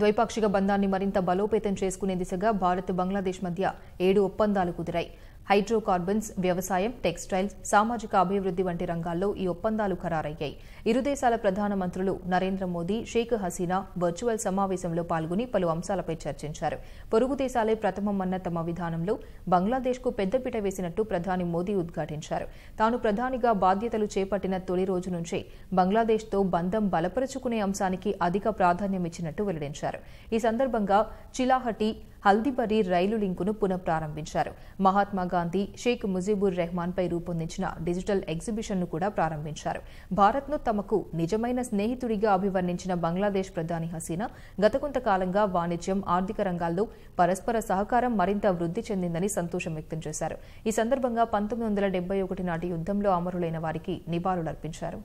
ద్వైపాక్షిక బంధాన్ని మరింత బలోపేతం చేసుకునే దిశగా భారత్ బంగ్లాదేశ్ మధ్య ఏడు ఒప్పందాలు కుదిరాయి హైడ్రోకార్బన్స్ వ్యవసాయం టెక్స్టైల్స్ సామాజిక అభివృద్ధి వంటి రంగాల్లో ఈ ఒప్పందాలు ఖరారయ్యాయి ఇరు దేశాల మంత్రులు నరేంద్ర మోదీ షేక్ హసీనా వర్చువల్ సమావేశంలో పాల్గొని పలు అంశాలపై చర్చించారు పొరుగు దేశాలే ప్రథమమన్న తమ విధానంలో బంగ్లాదేశ్కు పెద్దపీట వేసినట్టు ప్రధాని మోదీ ఉద్ఘాటించారు తాను ప్రధానిగా బాధ్యతలు చేపట్టిన తొలి రోజు నుంచే బంగ్లాదేశ్తో బంధం బలపరుచుకునే అంశానికి అధిక ప్రాధాన్యమిచ్చినట్టు వెల్లడించారు ఈ సందర్భంగా చిలాహటి హల్దీబరి రైలు లింకును పునఃప్రారంభించారు మహాత్మా గాంధీ షేక్ ముజీబుర్ రెహమాన్ పై రూపొందించిన డిజిటల్ ఎగ్జిబిషన్ను కూడా ప్రారంభించారు భారత్ను తమకు నిజమైన స్నేహితుడిగా అభివర్ణించిన బంగ్లాదేశ్ ప్రధాని హసీనా గత కొంతకాలంగా వాణిజ్యం ఆర్థిక రంగాల్లో పరస్పర సహకారం మరింత వృద్ధి చెందిందని సంతోషం వ్యక్తం చేశారు ఈ సందర్భంగా పంతొమ్మిది వందల ఒకటి నాటి యుద్ధంలో అమరులైన వారికి నివాళులర్పించారు